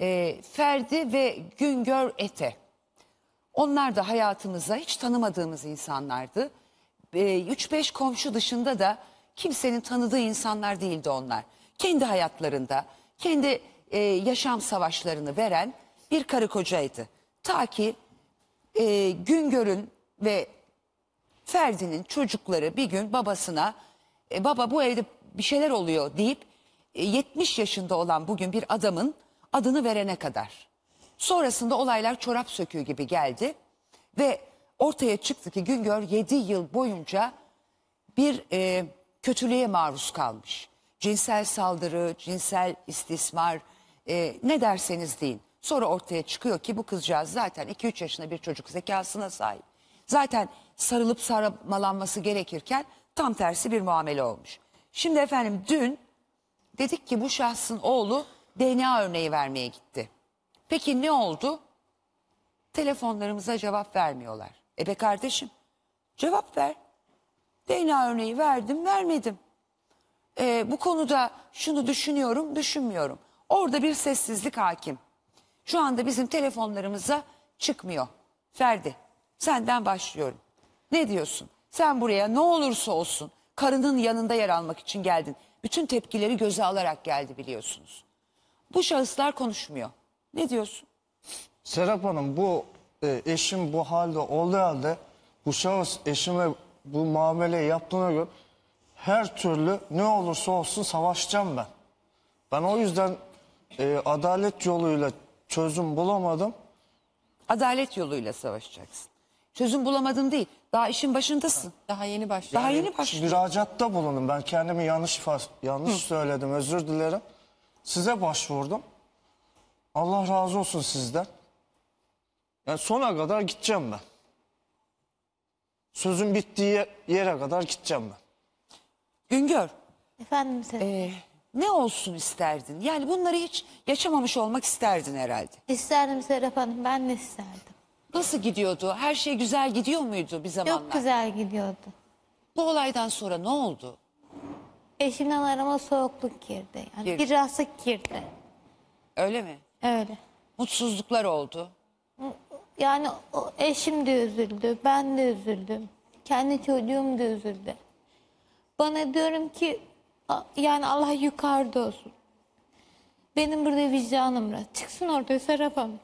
e, Ferdi ve Güngör Ete. Onlar da hayatımızda hiç tanımadığımız insanlardı. 3-5 e, komşu dışında da kimsenin tanıdığı insanlar değildi onlar. Kendi hayatlarında, kendi e, yaşam savaşlarını veren bir karı kocaydı. Ta ki e, Güngör'ün ve Ferdi'nin çocukları bir gün babasına e, baba bu evde bir şeyler oluyor deyip e, 70 yaşında olan bugün bir adamın adını verene kadar. Sonrasında olaylar çorap söküğü gibi geldi ve ortaya çıktı ki Güngör 7 yıl boyunca bir e, kötülüğe maruz kalmış. Cinsel saldırı, cinsel istismar e, ne derseniz deyin. Sonra ortaya çıkıyor ki bu kızcağız zaten 2-3 yaşında bir çocuk zekasına sahip. Zaten sarılıp sarmalanması gerekirken tam tersi bir muamele olmuş. Şimdi efendim dün dedik ki bu şahsın oğlu DNA örneği vermeye gitti. Peki ne oldu? Telefonlarımıza cevap vermiyorlar. E be kardeşim cevap ver. DNA örneği verdim vermedim. E, bu konuda şunu düşünüyorum düşünmüyorum. Orada bir sessizlik hakim. Şu anda bizim telefonlarımıza çıkmıyor. Ferdi senden başlıyorum. Ne diyorsun? Sen buraya ne olursa olsun karının yanında yer almak için geldin. Bütün tepkileri göze alarak geldi biliyorsunuz bu şahıslar konuşmuyor. Ne diyorsun? Serap Hanım bu e, eşim bu halde olduğu halde bu şahıs eşime bu muameleyi yaptığına göre her türlü ne olursa olsun savaşacağım ben. Ben o yüzden e, adalet yoluyla çözüm bulamadım. Adalet yoluyla savaşacaksın. Çözüm bulamadın değil. Daha işin başındasın. Daha yeni başladı. Daha yeni başladı. Müracaatta bulundum. Ben kendimi yanlış yanlış söyledim. Özür dilerim. Size başvurdum. Allah razı olsun sizden. Yani sona kadar gideceğim ben. Sözün bittiği yere kadar gideceğim ben. Güngör, Efendim sen e, ee, ne olsun isterdin? Yani bunları hiç yaşamamış olmak isterdin herhalde. İsterdim Serap Hanım ben ne isterdim. Nasıl gidiyordu? Her şey güzel gidiyor muydu bir zamanlar? Yok güzel gidiyordu. Bu olaydan sonra ne oldu? Eşimden arama soğukluk girdi. Yani Girdi. bir rahatsızlık girdi. Öyle mi? Öyle. Mutsuzluklar oldu. Yani eşim de üzüldü, ben de üzüldüm. Kendi çocuğum da üzüldü. Bana diyorum ki yani Allah yukarıda olsun. Benim burada vicdanım var. Çıksın orada Serap Hanım.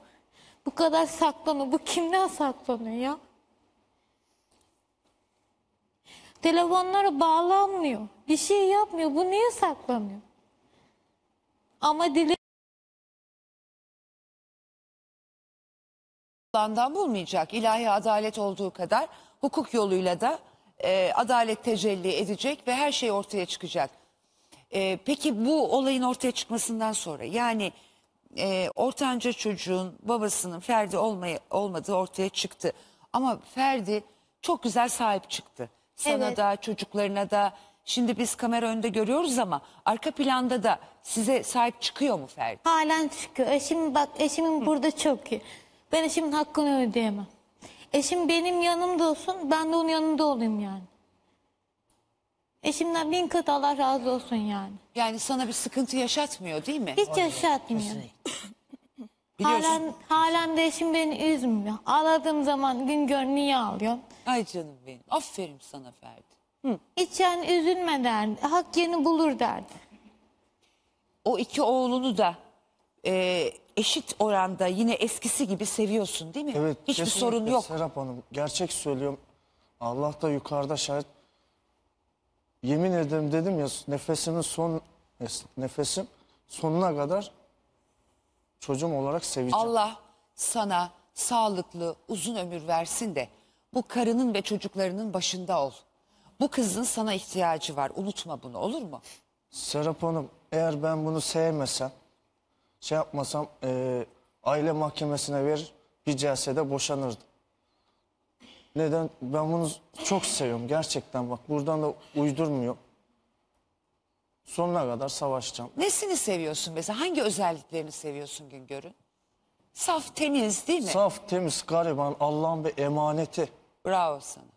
Bu kadar saklanıyor. Bu kimden saklanıyor ya? Telefonlara bağlanmıyor. Bir şey yapmıyor. Bu niye saklanıyor? Ama dile alandan bulmayacak. İlahi adalet olduğu kadar hukuk yoluyla da e, adalet tecelli edecek ve her şey ortaya çıkacak. E, peki bu olayın ortaya çıkmasından sonra yani e, ortanca çocuğun babasının Ferdi olmaya, olmadığı ortaya çıktı. Ama Ferdi çok güzel sahip çıktı. Sana Evet. da çocuklarına da. Şimdi biz kamera önünde görüyoruz ama arka planda da size sahip çıkıyor mu Ferdi? Halen çıkıyor. Eşim bak eşimin burada çok iyi. Ben eşimin hakkını ödeyemem. Eşim benim yanımda olsun ben de onun yanında olayım yani. Eşimden bin kat Allah razı olsun yani. Yani sana bir sıkıntı yaşatmıyor değil mi? Hiç yaşatmıyor. Halen, halen de eşim beni üzmüyor. Ağladığım zaman gün gör niye ağlıyorsun? Ay canım benim. Aferin sana Ferdi. Hı. Hiç yani üzülme derdi. Hak yeni bulur derdi. O iki oğlunu da e, eşit oranda yine eskisi gibi seviyorsun değil mi? Evet. Hiçbir kesinlikle sorun yok. Serap Hanım gerçek söylüyorum. Allah da yukarıda şahit. Yemin ederim dedim ya nefesinin son nefesim sonuna kadar çocuğum olarak seveceğim. Allah sana sağlıklı uzun ömür versin de bu karının ve çocuklarının başında ol. Bu kızın sana ihtiyacı var. Unutma bunu olur mu? Serap Hanım eğer ben bunu sevmesem, şey yapmasam eee, aile mahkemesine ver bir celsede boşanırdım. Neden? Ben bunu çok seviyorum gerçekten bak buradan da uydurmuyor. Sonuna kadar savaşacağım. Nesini seviyorsun mesela? Hangi özelliklerini seviyorsun Güngör'ün? Saf, temiz değil mi? Saf, temiz, gariban, Allah'ın bir emaneti. Bravo sana.